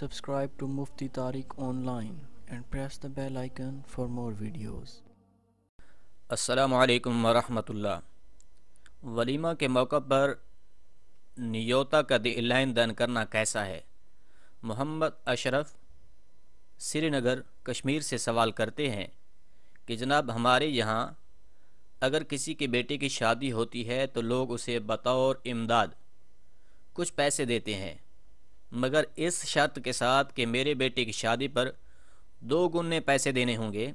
subscribe to Mufti Tariq online and press the bell icon for more videos. असलकम वरहमतुल्ला वलीमा के मौक़ पर नियोता का दिलाइन दान करना कैसा है मोहम्मद अशरफ श्रीनगर कश्मीर से सवाल करते हैं कि जनाब हमारे यहाँ अगर किसी के बेटे की शादी होती है तो लोग उसे बतौर इमदाद कुछ पैसे देते हैं मगर इस शर्त के साथ कि मेरे बेटे की शादी पर दो गुने पैसे देने होंगे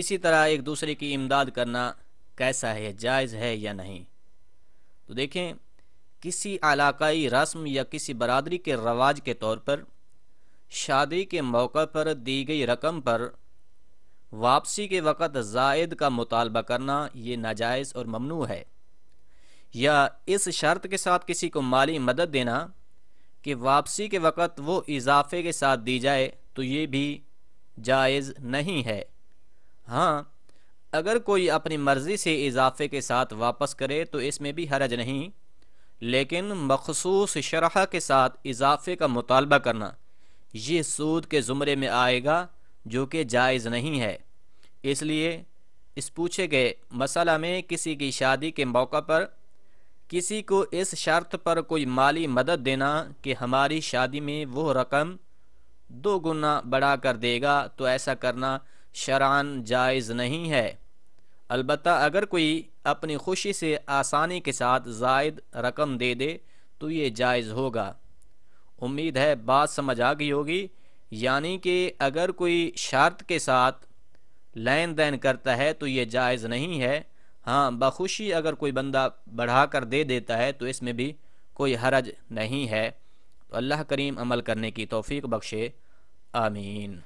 इसी तरह एक दूसरे की इमदाद करना कैसा है जायज़ है या नहीं तो देखें किसी इलाकाई रस्म या किसी बरदरी के रवाज के तौर पर शादी के मौका पर दी गई रकम पर वापसी के वक़्त जायद का मुतालबा करना ये नाजायज़ और ममनू है या इस शर्त के साथ किसी को माली मदद देना कि वापसी के वक़्त वो इजाफे के साथ दी जाए तो ये भी जायज़ नहीं है हाँ अगर कोई अपनी मर्ज़ी से इजाफे के साथ वापस करे तो इसमें भी हरज नहीं लेकिन मखसूस शरह के साथ इजाफे का मुतालबा करना ये सूद के ज़ुमरे में आएगा जो कि जायज़ नहीं है इसलिए इस पूछे गए मसला में किसी की शादी के मौका पर किसी को इस शर्त पर कोई माली मदद देना कि हमारी शादी में वह रकम दो गुना बढ़ा कर देगा तो ऐसा करना शरान जायज़ नहीं है अलबत् अगर कोई अपनी खुशी से आसानी के साथ जायद रकम दे दे तो ये जायज़ होगा उम्मीद है बात समझ आ गई होगी यानी कि अगर कोई शर्त के साथ लेन देन करता है तो ये जायज़ नहीं है हाँ बखुशी अगर कोई बंदा बढ़ा कर दे देता है तो इसमें भी कोई हरज नहीं है तो अल्लाह करीम अमल करने की तोफ़ी बख्शे आमीन